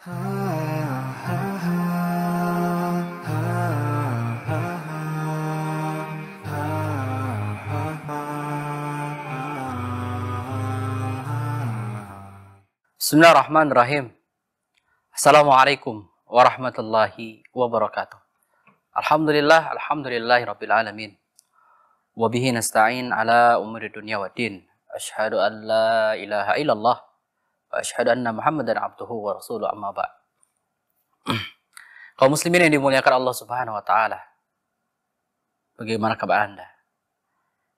بسم الله الرحمن الرحيم السلام عليكم ورحمة الله وبركاته الحمد لله الحمد لله رب العالمين وبه نستعين على أمور الدنيا والدين أشهد أن لا إله إلا الله asyhadu anna Muhammadan abduhu wa rasuluh amma ba'd. Kaum muslimin yang dimuliakan Allah Subhanahu wa taala. Bagaimana kabar Anda?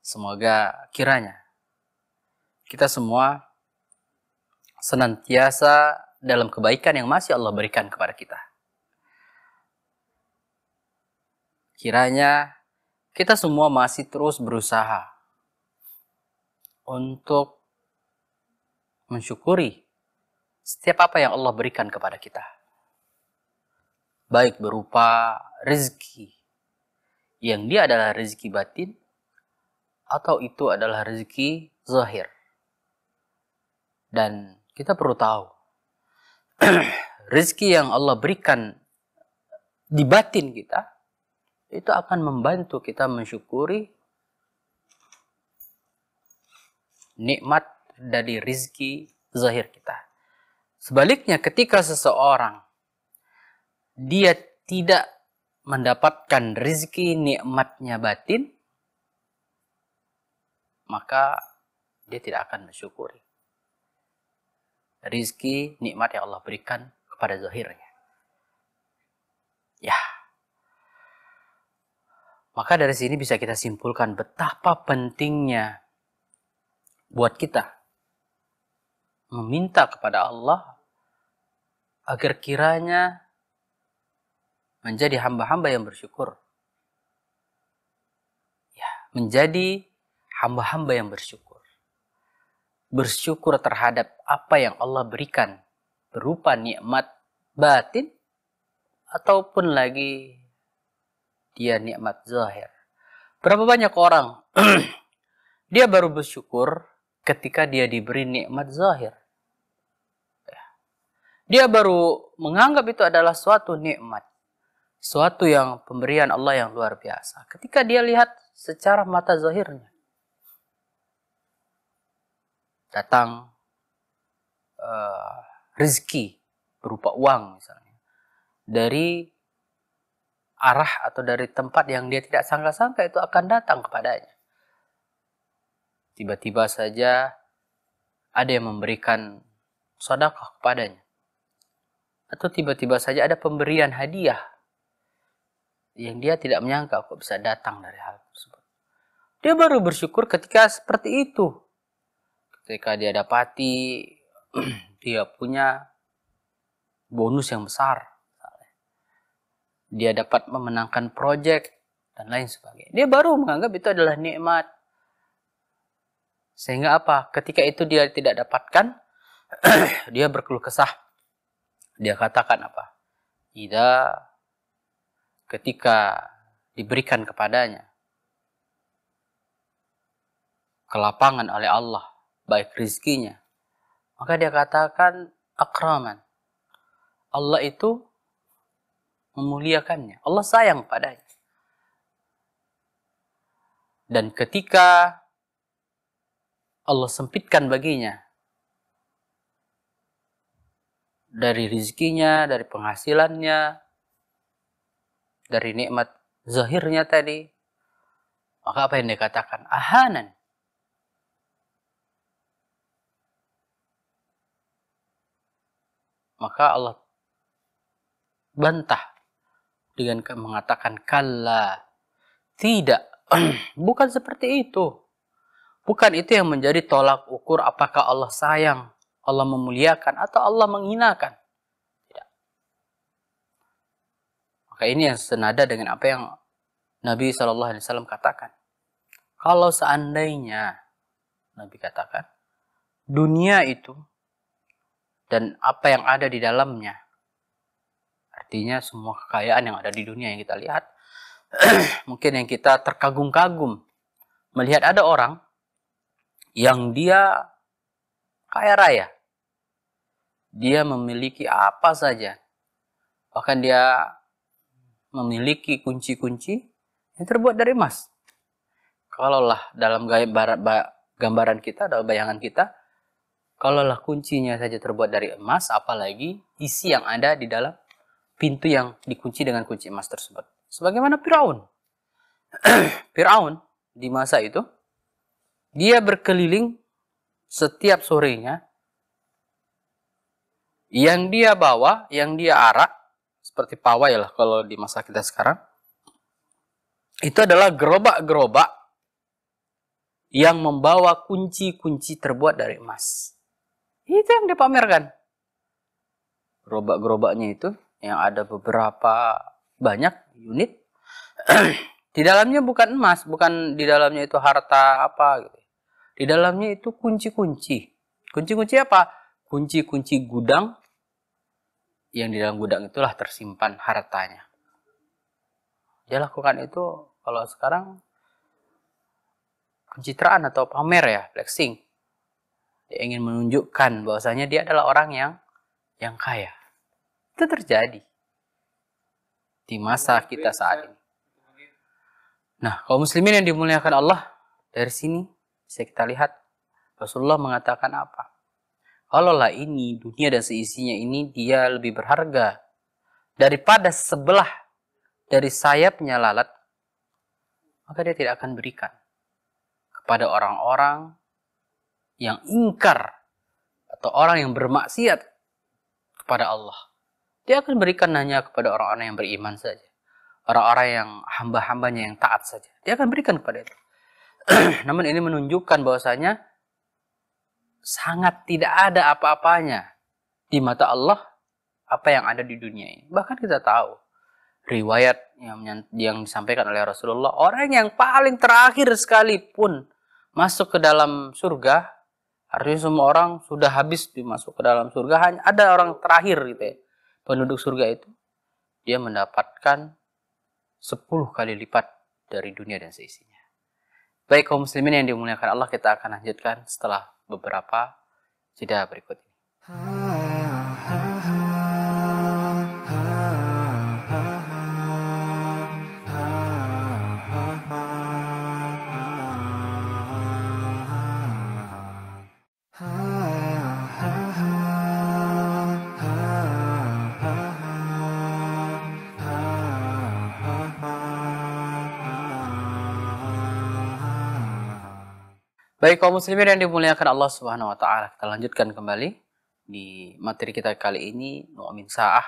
Semoga kiranya kita semua senantiasa dalam kebaikan yang masih Allah berikan kepada kita. Kiranya kita semua masih terus berusaha untuk mensyukuri setiap apa yang Allah berikan kepada kita. Baik berupa rezeki, yang dia adalah rezeki batin, atau itu adalah rezeki zahir. Dan kita perlu tahu, rezeki yang Allah berikan di batin kita, itu akan membantu kita mensyukuri nikmat dari rizki zahir kita. Sebaliknya ketika seseorang dia tidak mendapatkan rizki nikmatnya batin, maka dia tidak akan mensyukuri. Rizki nikmat yang Allah berikan kepada zahirnya. Ya. Maka dari sini bisa kita simpulkan betapa pentingnya buat kita meminta kepada Allah agar kiranya menjadi hamba-hamba yang bersyukur. Ya, menjadi hamba-hamba yang bersyukur. Bersyukur terhadap apa yang Allah berikan berupa nikmat batin ataupun lagi dia nikmat zahir. Berapa banyak orang dia baru bersyukur ketika dia diberi nikmat zahir. Dia baru menganggap itu adalah suatu nikmat, suatu yang pemberian Allah yang luar biasa. Ketika dia lihat secara mata zahirnya, datang uh, rezeki berupa uang misalnya dari arah atau dari tempat yang dia tidak sangka-sangka itu akan datang kepadanya. Tiba-tiba saja ada yang memberikan sedekah kepadanya atau tiba-tiba saja ada pemberian hadiah yang dia tidak menyangka kok bisa datang dari hal tersebut. Dia baru bersyukur ketika seperti itu. Ketika dia dapati dia punya bonus yang besar. Dia dapat memenangkan proyek dan lain sebagainya. Dia baru menganggap itu adalah nikmat. Sehingga apa? Ketika itu dia tidak dapatkan, dia berkeluh kesah dia katakan apa? Ida ketika diberikan kepadanya kelapangan oleh Allah baik rizkinya maka dia katakan akraman Allah itu memuliakannya Allah sayang padanya dan ketika Allah sempitkan baginya dari rizkinya, dari penghasilannya, dari nikmat zahirnya tadi. Maka apa yang dikatakan? Ahanan. Maka Allah bantah dengan mengatakan kalla. Tidak. Bukan seperti itu. Bukan itu yang menjadi tolak ukur apakah Allah sayang Allah memuliakan atau Allah menghinakan. Tidak. Maka ini yang senada dengan apa yang Nabi SAW katakan. Kalau seandainya Nabi katakan dunia itu dan apa yang ada di dalamnya, artinya semua kekayaan yang ada di dunia yang kita lihat, mungkin yang kita terkagum-kagum melihat ada orang yang dia kaya raya. Dia memiliki apa saja. Bahkan dia memiliki kunci-kunci yang terbuat dari emas. Kalaulah dalam gambaran kita, dalam bayangan kita, kalaulah kuncinya saja terbuat dari emas, apalagi isi yang ada di dalam pintu yang dikunci dengan kunci emas tersebut. Sebagaimana Firaun. Firaun di masa itu, dia berkeliling setiap sorenya yang dia bawa, yang dia arak seperti pawai lah kalau di masa kita sekarang itu adalah gerobak-gerobak yang membawa kunci-kunci terbuat dari emas. Itu yang dipamerkan. Gerobak-gerobaknya itu yang ada beberapa banyak unit. di dalamnya bukan emas, bukan di dalamnya itu harta apa gitu. Di dalamnya itu kunci-kunci. Kunci-kunci apa? Kunci-kunci gudang yang di dalam gudang itulah tersimpan hartanya. Dia lakukan itu kalau sekarang pencitraan atau pamer ya, flexing. Dia ingin menunjukkan bahwasanya dia adalah orang yang yang kaya. Itu terjadi di masa kita saat ini. Nah, kaum muslimin yang dimuliakan Allah dari sini bisa kita lihat Rasulullah mengatakan apa? Kalaulah ini dunia dan seisinya ini dia lebih berharga daripada sebelah dari sayapnya lalat, maka dia tidak akan berikan kepada orang-orang yang ingkar atau orang yang bermaksiat kepada Allah. Dia akan berikan hanya kepada orang-orang yang beriman saja. Orang-orang yang hamba-hambanya yang taat saja. Dia akan berikan kepada itu. Namun ini menunjukkan bahwasanya sangat tidak ada apa-apanya di mata Allah apa yang ada di dunia ini. Bahkan kita tahu riwayat yang yang disampaikan oleh Rasulullah, orang yang paling terakhir sekalipun masuk ke dalam surga, artinya semua orang sudah habis dimasuk ke dalam surga, hanya ada orang terakhir gitu ya. Penduduk surga itu dia mendapatkan 10 kali lipat dari dunia dan seisinya. Baik kaum muslimin yang dimuliakan Allah, kita akan lanjutkan setelah beberapa jeda berikut ini. Ah. Baik kaum muslimin yang dimuliakan Allah Subhanahu wa taala, kita lanjutkan kembali di materi kita kali ini Nu'min Sa'ah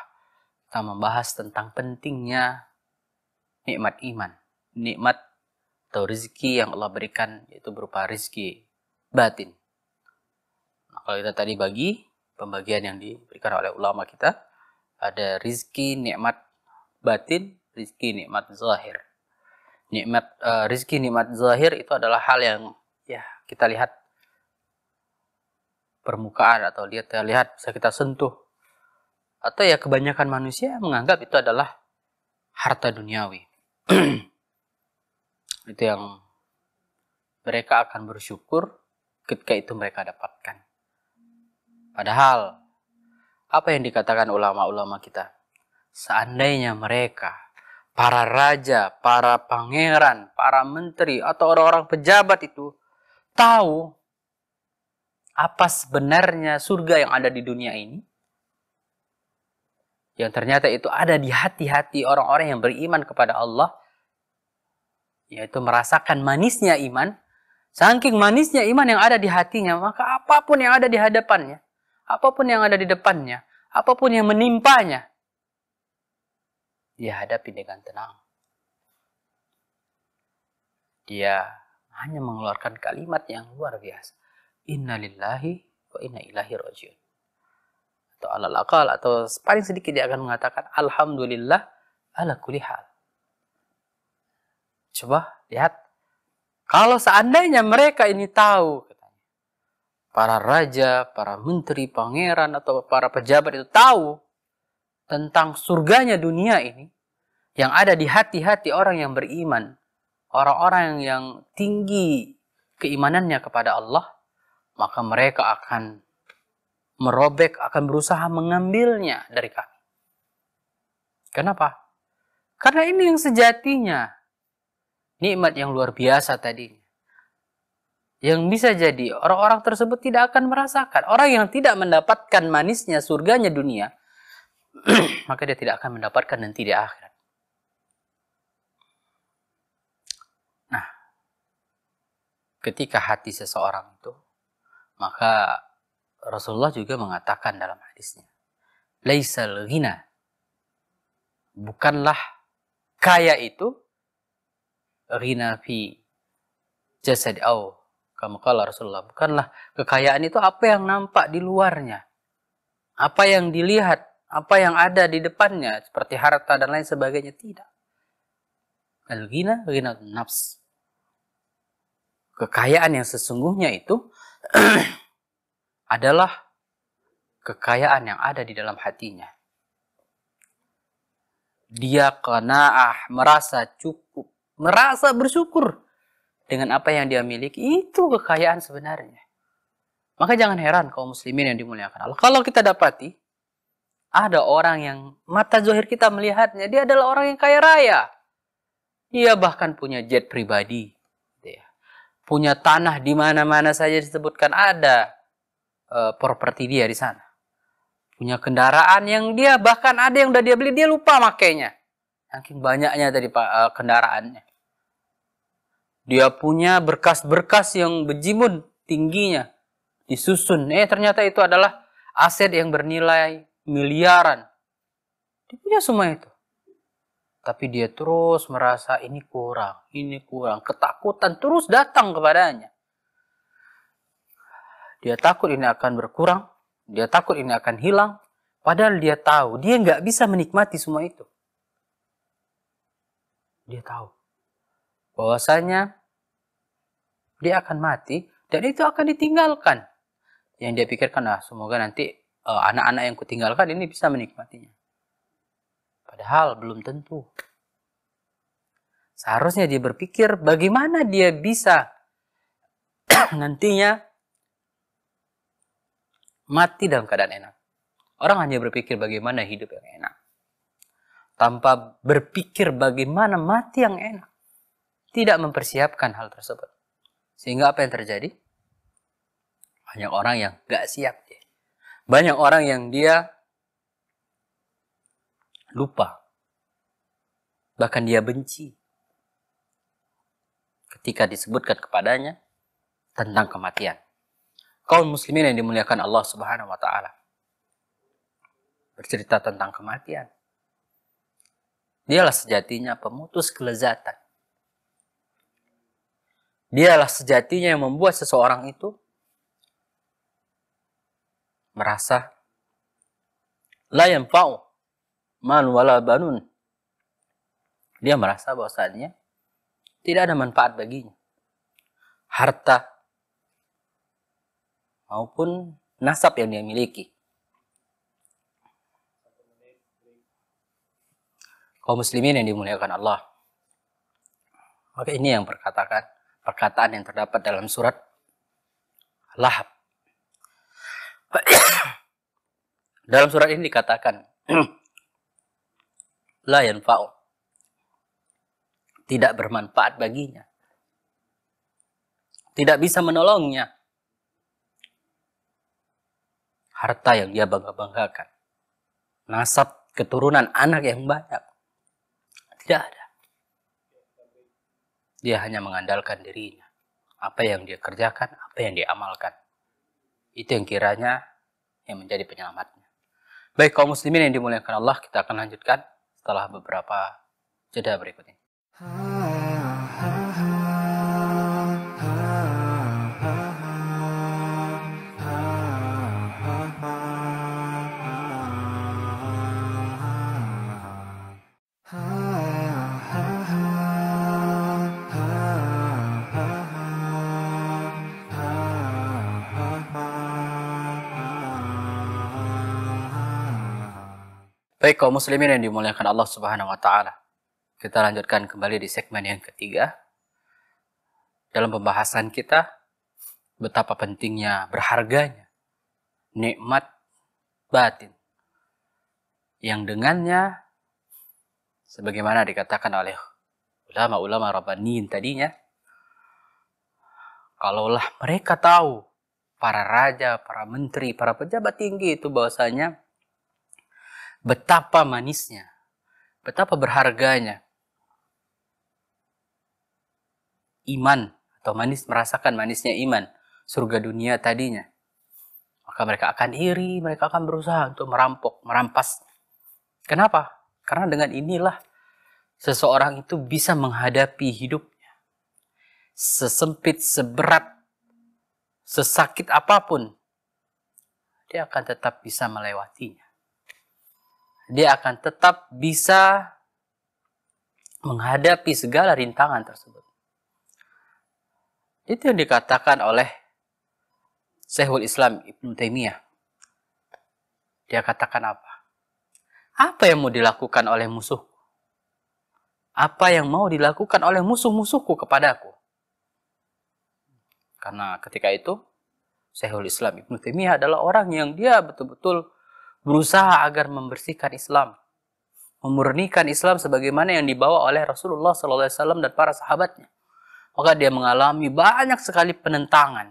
kita membahas tentang pentingnya nikmat iman, nikmat atau rezeki yang Allah berikan yaitu berupa rezeki batin. Nah, kalau kita tadi bagi pembagian yang diberikan oleh ulama kita ada rizki nikmat batin, rizki nikmat zahir. Nikmat uh, rizki nikmat zahir itu adalah hal yang ya kita lihat permukaan atau lihat-lihat bisa kita sentuh. Atau ya kebanyakan manusia menganggap itu adalah harta duniawi. itu yang mereka akan bersyukur ketika itu mereka dapatkan. Padahal apa yang dikatakan ulama-ulama kita? Seandainya mereka, para raja, para pangeran, para menteri atau orang-orang pejabat itu tahu apa sebenarnya surga yang ada di dunia ini, yang ternyata itu ada di hati-hati orang-orang yang beriman kepada Allah, yaitu merasakan manisnya iman, saking manisnya iman yang ada di hatinya, maka apapun yang ada di hadapannya, apapun yang ada di depannya, apapun yang menimpanya, dia hadapi dengan tenang. Dia hanya mengeluarkan kalimat yang luar biasa. Inna lillahi wa inna ilahi rojiun. Atau alal akal, atau paling sedikit dia akan mengatakan Alhamdulillah ala kulli hal. Coba lihat. Kalau seandainya mereka ini tahu, para raja, para menteri, pangeran, atau para pejabat itu tahu tentang surganya dunia ini yang ada di hati-hati orang yang beriman, orang-orang yang tinggi keimanannya kepada Allah, maka mereka akan merobek, akan berusaha mengambilnya dari kami. Kenapa? Karena ini yang sejatinya. Nikmat yang luar biasa tadi. Yang bisa jadi orang-orang tersebut tidak akan merasakan. Orang yang tidak mendapatkan manisnya surganya dunia, maka dia tidak akan mendapatkan nanti di akhirat. ketika hati seseorang itu, maka Rasulullah juga mengatakan dalam hadisnya, Laisal ghina, bukanlah kaya itu, ghina fi jasad au, kamu kala Rasulullah, bukanlah kekayaan itu apa yang nampak di luarnya, apa yang dilihat, apa yang ada di depannya, seperti harta dan lain sebagainya, tidak. Al-ghina, ghina nafs kekayaan yang sesungguhnya itu adalah kekayaan yang ada di dalam hatinya. Dia kenaah, merasa cukup, merasa bersyukur dengan apa yang dia miliki. Itu kekayaan sebenarnya. Maka jangan heran kaum muslimin yang dimuliakan Allah. Kalau kita dapati, ada orang yang mata zohir kita melihatnya, dia adalah orang yang kaya raya. Dia bahkan punya jet pribadi punya tanah di mana-mana saja disebutkan ada e, properti dia di sana. Punya kendaraan yang dia bahkan ada yang udah dia beli dia lupa makainya. Saking banyaknya tadi Pak e, kendaraannya. Dia punya berkas-berkas yang bejimun tingginya disusun. Eh ternyata itu adalah aset yang bernilai miliaran. Dia punya semua itu. Tapi dia terus merasa ini kurang, ini kurang. Ketakutan terus datang kepadanya. Dia takut ini akan berkurang, dia takut ini akan hilang. Padahal dia tahu, dia nggak bisa menikmati semua itu. Dia tahu bahwasanya dia akan mati dan itu akan ditinggalkan. Yang dia pikirkan, ah semoga nanti eh, anak-anak uh, anak -anak yang kutinggalkan ini bisa menikmatinya. Padahal belum tentu. Seharusnya dia berpikir bagaimana dia bisa nantinya mati dalam keadaan enak. Orang hanya berpikir bagaimana hidup yang enak. Tanpa berpikir bagaimana mati yang enak. Tidak mempersiapkan hal tersebut. Sehingga apa yang terjadi? Banyak orang yang gak siap. Banyak orang yang dia lupa. Bahkan dia benci. Ketika disebutkan kepadanya tentang kematian. Kaum muslimin yang dimuliakan Allah Subhanahu wa taala. Bercerita tentang kematian. Dialah sejatinya pemutus kelezatan. Dialah sejatinya yang membuat seseorang itu merasa layan pau man wala banun. Dia merasa bahwasanya tidak ada manfaat baginya. Harta maupun nasab yang dia miliki. Kaum muslimin yang dimuliakan Allah. Maka ini yang perkatakan perkataan yang terdapat dalam surat Lahab. dalam surat ini dikatakan la yanfa'u. Tidak bermanfaat baginya. Tidak bisa menolongnya. Harta yang dia bangga-banggakan. Nasab keturunan anak yang banyak. Tidak ada. Dia hanya mengandalkan dirinya. Apa yang dia kerjakan, apa yang dia amalkan. Itu yang kiranya yang menjadi penyelamatnya. Baik kaum muslimin yang dimuliakan Allah, kita akan lanjutkan setelah beberapa jeda berikut ini. Baik kaum muslimin yang dimuliakan Allah Subhanahu wa taala. Kita lanjutkan kembali di segmen yang ketiga. Dalam pembahasan kita betapa pentingnya, berharganya nikmat batin yang dengannya sebagaimana dikatakan oleh ulama-ulama rabbaniin tadinya kalaulah mereka tahu para raja, para menteri, para pejabat tinggi itu bahwasanya betapa manisnya, betapa berharganya. Iman atau manis merasakan manisnya iman surga dunia tadinya. Maka mereka akan iri, mereka akan berusaha untuk merampok, merampas. Kenapa? Karena dengan inilah seseorang itu bisa menghadapi hidupnya. Sesempit, seberat, sesakit apapun, dia akan tetap bisa melewatinya dia akan tetap bisa menghadapi segala rintangan tersebut. Itu yang dikatakan oleh Syekhul Islam Ibnu Taimiyah. Dia katakan apa? Apa yang mau dilakukan oleh musuh? Apa yang mau dilakukan oleh musuh-musuhku kepadaku? Karena ketika itu Syekhul Islam Ibnu Taimiyah adalah orang yang dia betul-betul berusaha agar membersihkan Islam, memurnikan Islam sebagaimana yang dibawa oleh Rasulullah SAW dan para sahabatnya. Maka dia mengalami banyak sekali penentangan,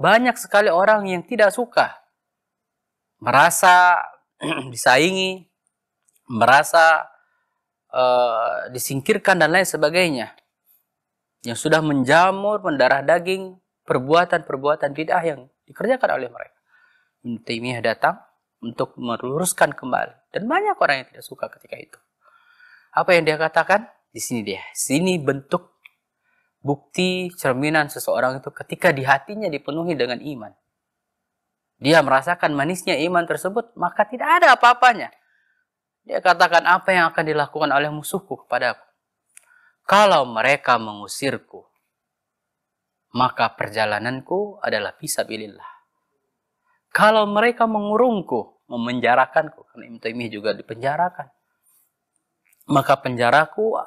banyak sekali orang yang tidak suka, merasa disaingi, merasa uh, disingkirkan dan lain sebagainya, yang sudah menjamur mendarah daging perbuatan-perbuatan bid'ah yang dikerjakan oleh mereka. Ibnu Taimiyah datang untuk meluruskan kembali. Dan banyak orang yang tidak suka ketika itu. Apa yang dia katakan? Di sini dia. Sini bentuk bukti cerminan seseorang itu ketika di hatinya dipenuhi dengan iman. Dia merasakan manisnya iman tersebut, maka tidak ada apa-apanya. Dia katakan apa yang akan dilakukan oleh musuhku kepadaku. Kalau mereka mengusirku, maka perjalananku adalah bisa bilillah. Kalau mereka mengurungku, memenjarakanku, karena Ibn juga dipenjarakan, maka penjaraku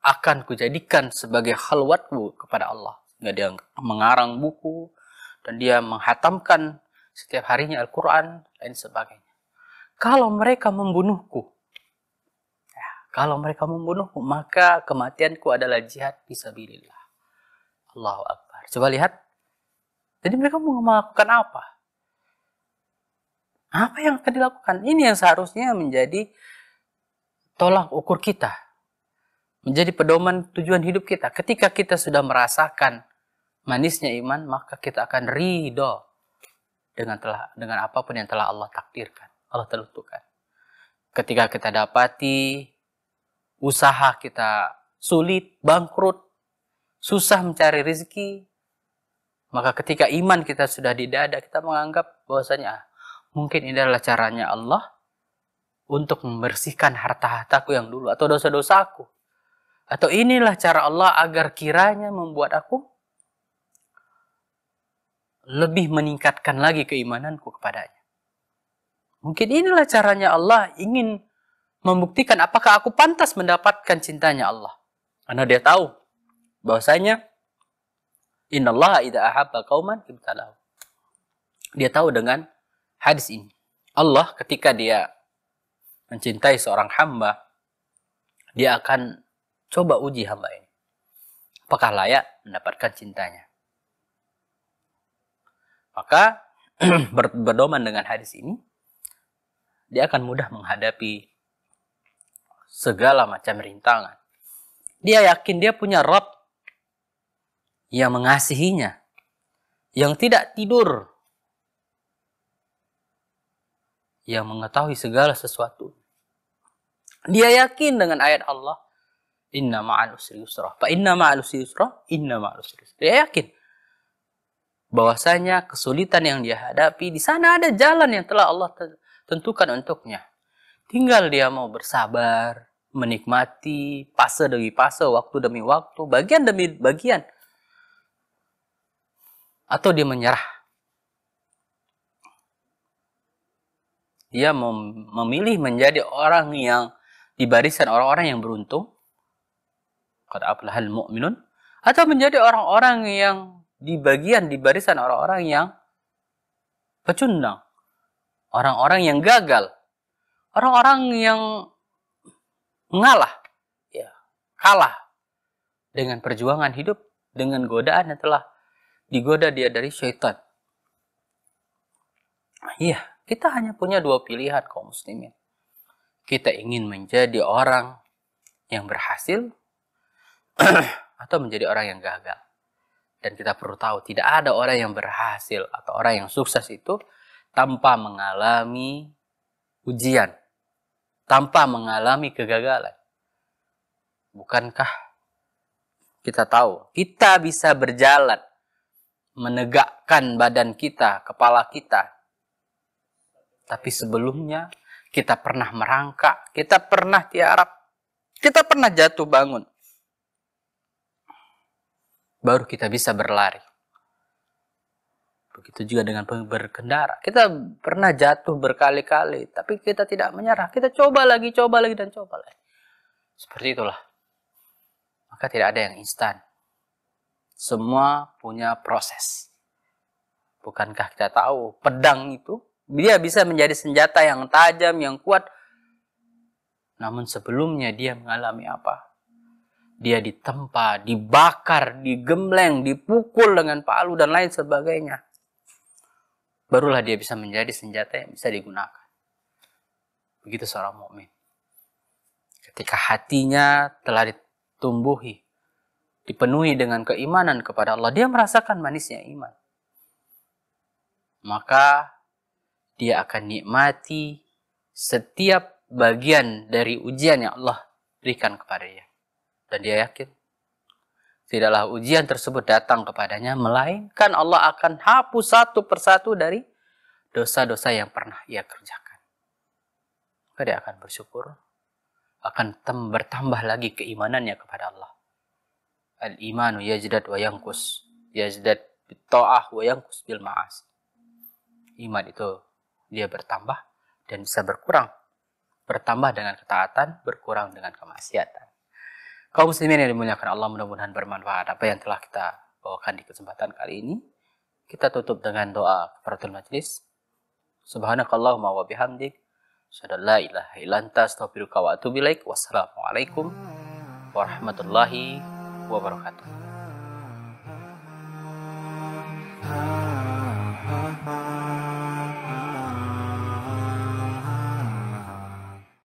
akan kujadikan sebagai halwatku kepada Allah. Nggak dia mengarang buku dan dia menghatamkan setiap harinya Al-Quran dan sebagainya. Kalau mereka membunuhku, ya, kalau mereka membunuhku, maka kematianku adalah jihad fisabilillah. Allahu Akbar. Coba lihat. Jadi mereka mau melakukan apa? Apa yang akan dilakukan? Ini yang seharusnya menjadi tolak ukur kita. Menjadi pedoman tujuan hidup kita. Ketika kita sudah merasakan manisnya iman, maka kita akan ridho dengan telah dengan apapun yang telah Allah takdirkan, Allah tentukan. Ketika kita dapati usaha kita sulit, bangkrut, susah mencari rezeki, maka ketika iman kita sudah di dada, kita menganggap bahwasanya Mungkin ini adalah caranya Allah untuk membersihkan harta-hartaku yang dulu atau dosa-dosaku. Atau inilah cara Allah agar kiranya membuat aku lebih meningkatkan lagi keimananku kepadanya. Mungkin inilah caranya Allah ingin membuktikan apakah aku pantas mendapatkan cintanya Allah. Karena dia tahu bahwasanya innallaha idza ahabba qauman tahu Dia tahu dengan hadis ini. Allah ketika dia mencintai seorang hamba, dia akan coba uji hamba ini. Apakah layak mendapatkan cintanya? Maka berdoman dengan hadis ini, dia akan mudah menghadapi segala macam rintangan. Dia yakin dia punya Rob yang mengasihinya, yang tidak tidur yang mengetahui segala sesuatu. Dia yakin dengan ayat Allah, inna ma'al usri yusra. Fa inna ma'al usri yusra, inna ma'al usri yusra. Dia yakin bahwasanya kesulitan yang dia hadapi di sana ada jalan yang telah Allah tentukan untuknya. Tinggal dia mau bersabar, menikmati fase demi fase, waktu demi waktu, bagian demi bagian. Atau dia menyerah Dia memilih menjadi orang yang di barisan orang-orang yang beruntung. mu'minun. Atau menjadi orang-orang yang di bagian di barisan orang-orang yang pecundang. Orang-orang yang gagal. Orang-orang yang mengalah. Ya, kalah dengan perjuangan hidup. Dengan godaan yang telah digoda dia dari syaitan. Iya. Kita hanya punya dua pilihan kaum muslimin. Kita ingin menjadi orang yang berhasil atau menjadi orang yang gagal. Dan kita perlu tahu tidak ada orang yang berhasil atau orang yang sukses itu tanpa mengalami ujian, tanpa mengalami kegagalan. Bukankah kita tahu kita bisa berjalan menegakkan badan kita, kepala kita tapi sebelumnya kita pernah merangkak, kita pernah tiarap, kita pernah jatuh bangun. Baru kita bisa berlari. Begitu juga dengan berkendara. Kita pernah jatuh berkali-kali, tapi kita tidak menyerah. Kita coba lagi, coba lagi, dan coba lagi. Seperti itulah. Maka tidak ada yang instan. Semua punya proses. Bukankah kita tahu pedang itu dia bisa menjadi senjata yang tajam, yang kuat. Namun sebelumnya dia mengalami apa? Dia ditempa, dibakar, digembleng, dipukul dengan palu dan lain sebagainya. Barulah dia bisa menjadi senjata yang bisa digunakan. Begitu seorang mukmin. Ketika hatinya telah ditumbuhi, dipenuhi dengan keimanan kepada Allah, dia merasakan manisnya iman. Maka dia akan nikmati setiap bagian dari ujian yang Allah berikan kepadanya. Dan dia yakin, tidaklah ujian tersebut datang kepadanya, melainkan Allah akan hapus satu persatu dari dosa-dosa yang pernah ia kerjakan. Maka dia akan bersyukur, akan bertambah lagi keimanannya kepada Allah. Al-imanu yajdad wa yangkus, yajdad bito'ah wa yangkus bil ma'as. Iman itu dia bertambah dan bisa berkurang. Bertambah dengan ketaatan, berkurang dengan kemaksiatan. Kaum muslimin yang dimuliakan Allah mudah-mudahan bermanfaat apa yang telah kita bawakan di kesempatan kali ini. Kita tutup dengan doa kafaratul majlis. Subhanakallahumma wa bihamdik. ilaha ilanta Wassalamualaikum warahmatullahi wabarakatuh.